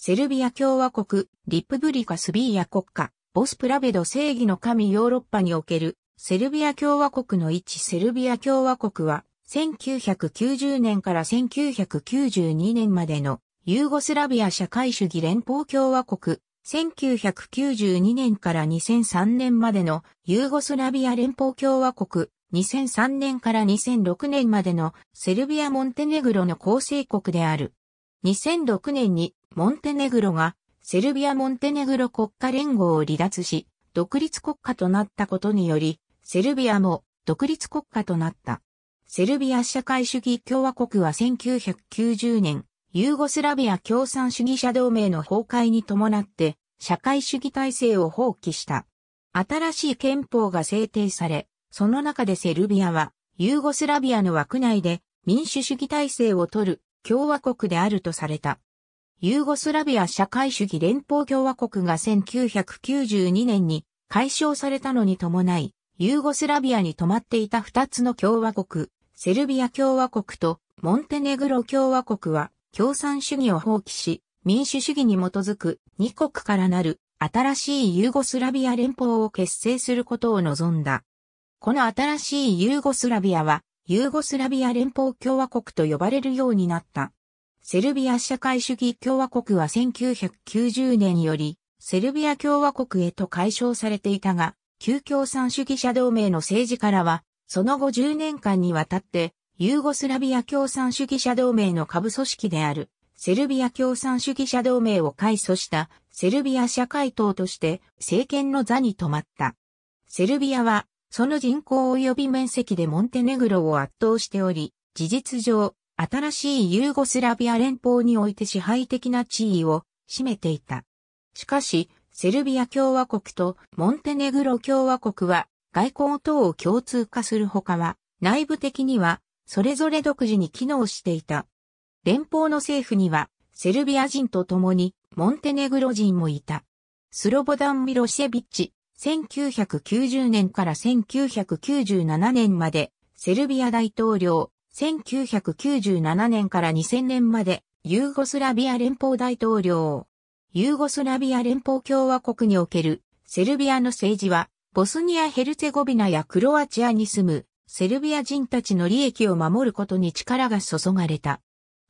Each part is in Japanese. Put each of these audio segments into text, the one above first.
セルビア共和国、リプブリカスビーヤ国家、ボスプラベド正義の神ヨーロッパにおける、セルビア共和国の一セルビア共和国は、1990年から1992年までのユーゴスラビア社会主義連邦共和国、1992年から2003年までのユーゴスラビア連邦共和国、2003年から2006年までのセルビア・モンテネグロの構成国である。2006年にモンテネグロがセルビア・モンテネグロ国家連合を離脱し、独立国家となったことにより、セルビアも独立国家となった。セルビア社会主義共和国は1990年、ユーゴスラビア共産主義者同盟の崩壊に伴って、社会主義体制を放棄した。新しい憲法が制定され、その中でセルビアは、ユーゴスラビアの枠内で民主主義体制を取る共和国であるとされた。ユーゴスラビア社会主義連邦共和国が1992年に解消されたのに伴い、ユーゴスラビアに泊まっていた2つの共和国、セルビア共和国とモンテネグロ共和国は共産主義を放棄し、民主主義に基づく2国からなる新しいユーゴスラビア連邦を結成することを望んだ。この新しいユーゴスラビアはユーゴスラビア連邦共和国と呼ばれるようになった。セルビア社会主義共和国は1990年より、セルビア共和国へと解消されていたが、旧共産主義者同盟の政治からは、その後10年間にわたって、ユーゴスラビア共産主義者同盟の下部組織である、セルビア共産主義者同盟を改組したセルビア社会党として政権の座に止まった。セルビアはその人口及び面積でモンテネグロを圧倒しており、事実上新しいユーゴスラビア連邦において支配的な地位を占めていた。しかし、セルビア共和国とモンテネグロ共和国は外交等を共通化するほかは、内部的にはそれぞれ独自に機能していた。連邦の政府にはセルビア人と共にモンテネグロ人もいた。スロボダン・ミロシェビッチ、1990年から1997年までセルビア大統領、1997年から2000年まで、ユーゴスラビア連邦大統領。ユーゴスラビア連邦共和国におけるセルビアの政治は、ボスニア・ヘルツェゴビナやクロアチアに住むセルビア人たちの利益を守ることに力が注がれた。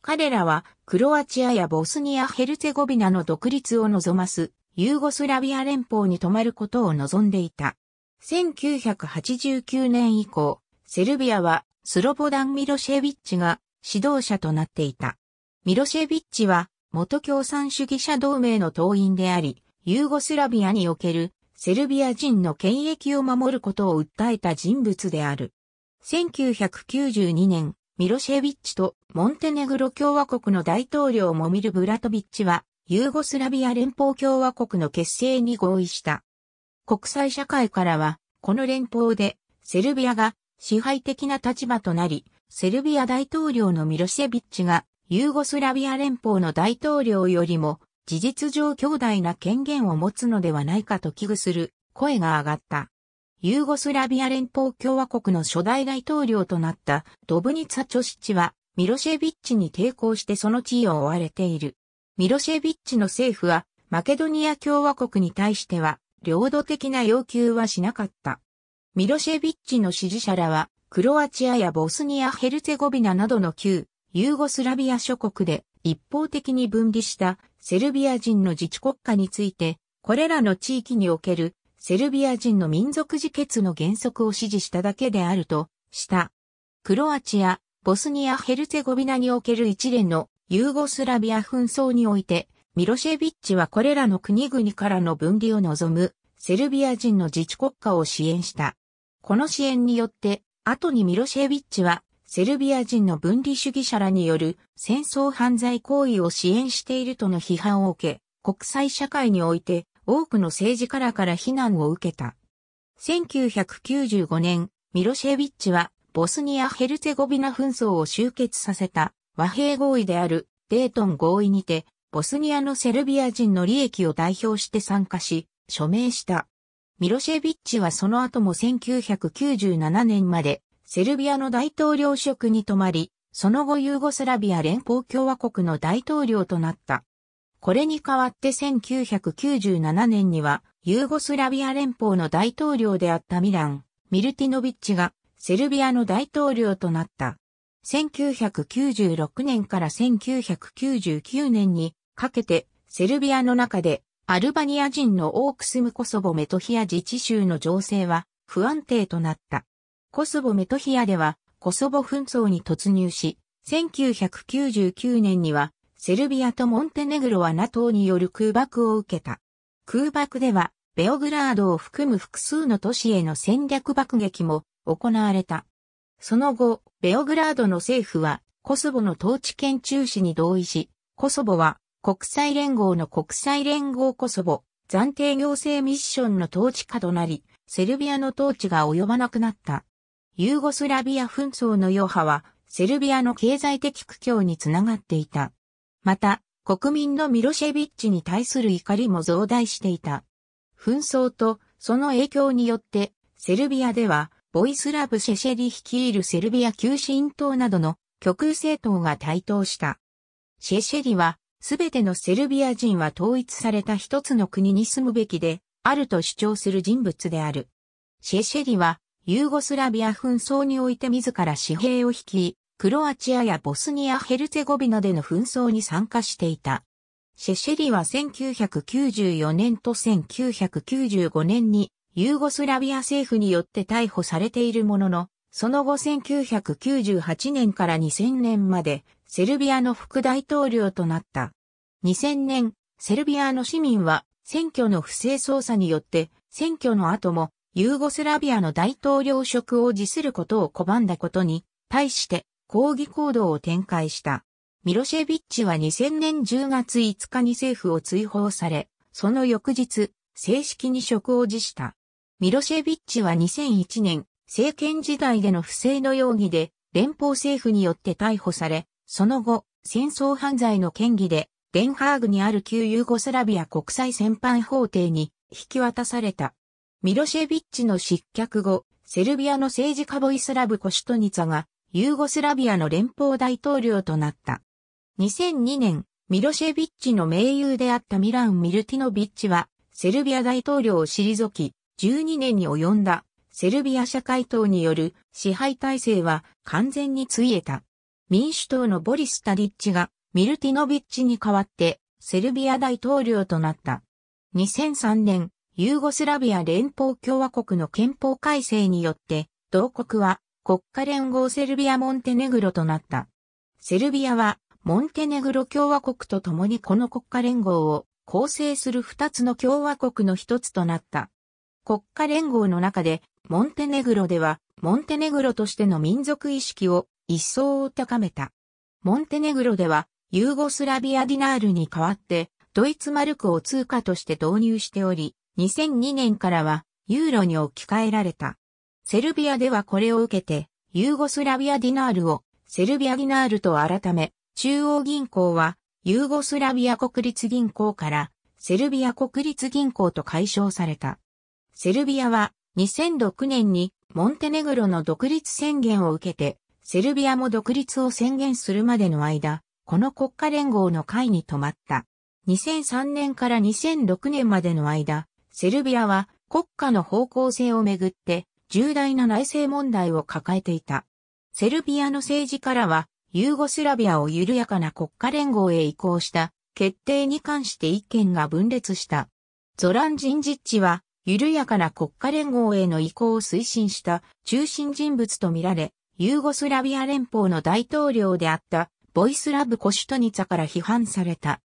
彼らはクロアチアやボスニア・ヘルツェゴビナの独立を望ますユーゴスラビア連邦に泊まることを望んでいた。1989年以降、セルビアはスロボダン・ミロシェビッチが指導者となっていた。ミロシェビッチは元共産主義者同盟の党員であり、ユーゴスラビアにおけるセルビア人の権益を守ることを訴えた人物である。1992年、ミロシェビッチとモンテネグロ共和国の大統領モミル・ブラトビッチは、ユーゴスラビア連邦共和国の結成に合意した。国際社会からは、この連邦で、セルビアが支配的な立場となり、セルビア大統領のミロシェビッチがユーゴスラビア連邦の大統領よりも事実上強大な権限を持つのではないかと危惧する声が上がった。ユーゴスラビア連邦共和国の初代大統領となったドブニツァ・チョシチはミロシェビッチに抵抗してその地位を追われている。ミロシェビッチの政府はマケドニア共和国に対しては領土的な要求はしなかった。ミロシェビッチの支持者らは、クロアチアやボスニア・ヘルツェゴビナなどの旧、ユーゴスラビア諸国で一方的に分離したセルビア人の自治国家について、これらの地域におけるセルビア人の民族自決の原則を支持しただけであると、した。クロアチア、ボスニア・ヘルツェゴビナにおける一連のユーゴスラビア紛争において、ミロシェビッチはこれらの国々からの分離を望むセルビア人の自治国家を支援した。この支援によって、後にミロシェービッチは、セルビア人の分離主義者らによる戦争犯罪行為を支援しているとの批判を受け、国際社会において多くの政治家らから非難を受けた。1995年、ミロシェービッチはボスニア・ヘルツェゴビナ紛争を終結させた和平合意であるデートン合意にて、ボスニアのセルビア人の利益を代表して参加し、署名した。ミロシェビッチはその後も1997年までセルビアの大統領職に泊まり、その後ユーゴスラビア連邦共和国の大統領となった。これに代わって1997年にはユーゴスラビア連邦の大統領であったミラン、ミルティノビッチがセルビアの大統領となった。1996年から1999年にかけてセルビアの中でアルバニア人の多く住むコソボメトヒア自治州の情勢は不安定となった。コソボメトヒアではコソボ紛争に突入し、1999年にはセルビアとモンテネグロは NATO による空爆を受けた。空爆ではベオグラードを含む複数の都市への戦略爆撃も行われた。その後、ベオグラードの政府はコソボの統治権中止に同意し、コソボは国際連合の国際連合コソボ暫定行政ミッションの統治下となり、セルビアの統治が及ばなくなった。ユーゴスラビア紛争の余波は、セルビアの経済的苦境につながっていた。また、国民のミロシェビッチに対する怒りも増大していた。紛争とその影響によって、セルビアでは、ボイスラブ・シェシェリ率いるセルビア急進党などの極右政党が台頭した。シェシェリはすべてのセルビア人は統一された一つの国に住むべきで、あると主張する人物である。シェシェリは、ユーゴスラビア紛争において自ら私兵を率い、クロアチアやボスニア・ヘルツェゴビナでの紛争に参加していた。シェシェリは1994年と1995年にユーゴスラビア政府によって逮捕されているものの、その後1998年から2000年までセルビアの副大統領となった。2000年、セルビアの市民は選挙の不正捜査によって選挙の後もユーゴスラビアの大統領職を辞することを拒んだことに対して抗議行動を展開した。ミロシェビッチは2000年10月5日に政府を追放され、その翌日、正式に職を辞した。ミロシェビッチは2001年政権時代での不正の容疑で連邦政府によって逮捕され、その後、戦争犯罪の嫌疑で、デンハーグにある旧ユーゴスラビア国際戦犯法廷に引き渡された。ミロシェビッチの失脚後、セルビアの政治家ボイスラブ・コシュトニツァが、ユーゴスラビアの連邦大統領となった。2002年、ミロシェビッチの盟友であったミラン・ミルティノビッチは、セルビア大統領を退き、12年に及んだセルビア社会党による支配体制は完全についえた。民主党のボリス・タディッチがミルティノビッチに代わってセルビア大統領となった。2003年、ユーゴスラビア連邦共和国の憲法改正によって、同国は国家連合セルビア・モンテネグロとなった。セルビアはモンテネグロ共和国と共にこの国家連合を構成する二つの共和国の一つとなった。国家連合の中でモンテネグロでは、モンテネグロとしての民族意識を一層高めた。モンテネグロでは、ユーゴスラビアディナールに代わって、ドイツマルクを通貨として導入しており、2002年からは、ユーロに置き換えられた。セルビアではこれを受けて、ユーゴスラビアディナールを、セルビアディナールと改め、中央銀行は、ユーゴスラビア国立銀行から、セルビア国立銀行と解消された。セルビアは、2006年にモンテネグロの独立宣言を受けて、セルビアも独立を宣言するまでの間、この国家連合の会に止まった。2003年から2006年までの間、セルビアは国家の方向性をめぐって重大な内政問題を抱えていた。セルビアの政治からは、ユーゴスラビアを緩やかな国家連合へ移行した決定に関して意見が分裂した。ゾラン・ジンジッチは緩やかな国家連合への移行を推進した中心人物とみられ、ユーゴスラビア連邦の大統領であったボイスラブ・コシュトニツァから批判された。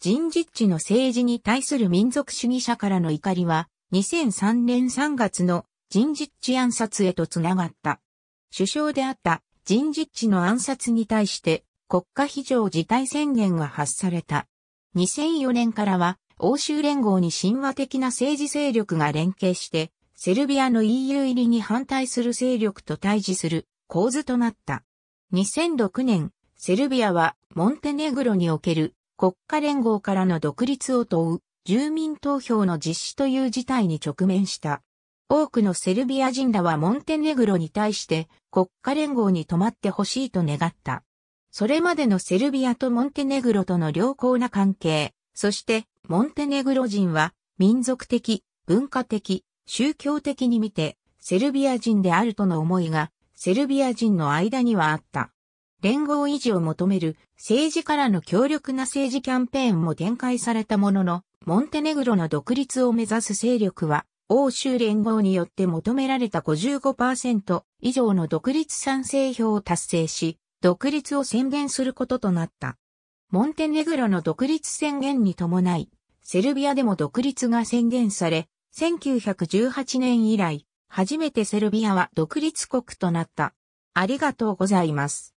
人実地の政治に対する民族主義者からの怒りは、2003年3月の人実地暗殺へとつながった。首相であった人実地の暗殺に対して国家非常事態宣言が発された。2004年からは欧州連合に神話的な政治勢力が連携して、セルビアの EU 入りに反対する勢力と対峙する構図となった。2006年、セルビアはモンテネグロにおける国家連合からの独立を問う住民投票の実施という事態に直面した。多くのセルビア人らはモンテネグロに対して国家連合に泊まってほしいと願った。それまでのセルビアとモンテネグロとの良好な関係、そして、モンテネグロ人は、民族的、文化的、宗教的に見て、セルビア人であるとの思いが、セルビア人の間にはあった。連合維持を求める政治からの強力な政治キャンペーンも展開されたものの、モンテネグロの独立を目指す勢力は、欧州連合によって求められた55%以上の独立賛成票を達成し、独立を宣言することとなった。モンテネグロの独立宣言に伴い、セルビアでも独立が宣言され、1918年以来、初めてセルビアは独立国となった。ありがとうございます。